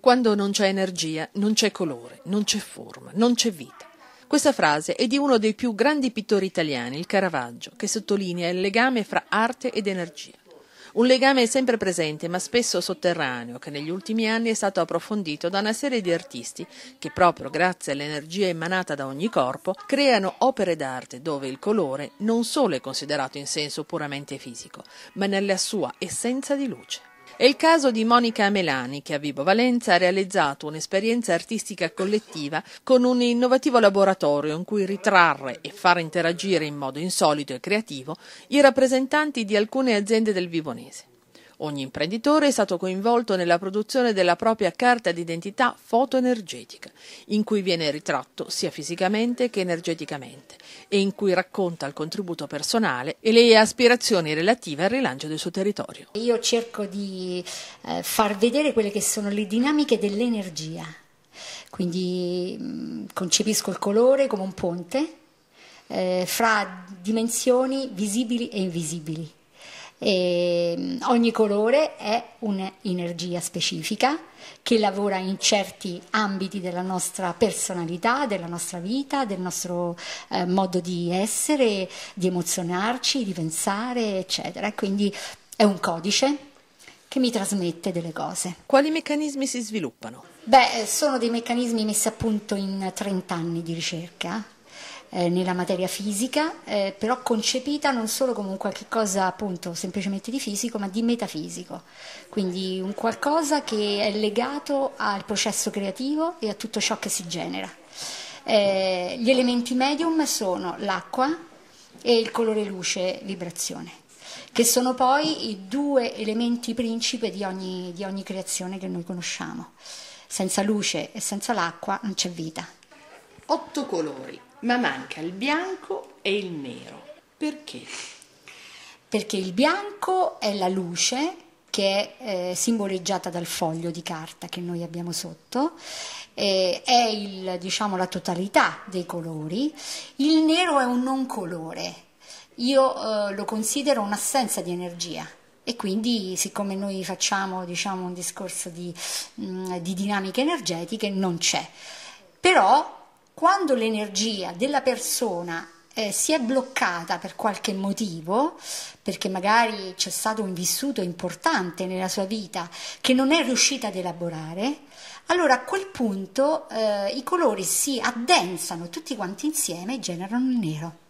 Quando non c'è energia, non c'è colore, non c'è forma, non c'è vita. Questa frase è di uno dei più grandi pittori italiani, il Caravaggio, che sottolinea il legame fra arte ed energia. Un legame sempre presente, ma spesso sotterraneo, che negli ultimi anni è stato approfondito da una serie di artisti che, proprio grazie all'energia emanata da ogni corpo, creano opere d'arte dove il colore non solo è considerato in senso puramente fisico, ma nella sua essenza di luce. È il caso di Monica Melani che a Vibo Valenza ha realizzato un'esperienza artistica collettiva con un innovativo laboratorio in cui ritrarre e far interagire in modo insolito e creativo i rappresentanti di alcune aziende del Vibonese. Ogni imprenditore è stato coinvolto nella produzione della propria carta d'identità fotoenergetica, in cui viene ritratto sia fisicamente che energeticamente e in cui racconta il contributo personale e le aspirazioni relative al rilancio del suo territorio. Io cerco di eh, far vedere quelle che sono le dinamiche dell'energia, quindi concepisco il colore come un ponte eh, fra dimensioni visibili e invisibili. E ehm, ogni colore è un'energia specifica che lavora in certi ambiti della nostra personalità, della nostra vita, del nostro eh, modo di essere, di emozionarci, di pensare, eccetera. Quindi è un codice che mi trasmette delle cose. Quali meccanismi si sviluppano? Beh, sono dei meccanismi messi a punto in 30 anni di ricerca eh, nella materia fisica, eh, però concepita non solo come un qualche cosa appunto semplicemente di fisico, ma di metafisico, quindi un qualcosa che è legato al processo creativo e a tutto ciò che si genera. Eh, gli elementi medium sono l'acqua e il colore luce vibrazione che sono poi i due elementi principe di ogni, di ogni creazione che noi conosciamo. Senza luce e senza l'acqua non c'è vita. Otto colori ma manca il bianco e il nero. Perché? Perché il bianco è la luce che è eh, simboleggiata dal foglio di carta che noi abbiamo sotto, eh, è il, diciamo, la totalità dei colori, il nero è un non colore, io eh, lo considero un'assenza di energia, e quindi siccome noi facciamo diciamo, un discorso di, mh, mm, di dinamiche energetiche non c'è. Però quando l'energia della persona eh, si è bloccata per qualche motivo, perché magari c'è stato un vissuto importante nella sua vita che non è riuscita ad elaborare, allora a quel punto eh, i colori si addensano tutti quanti insieme e generano il nero.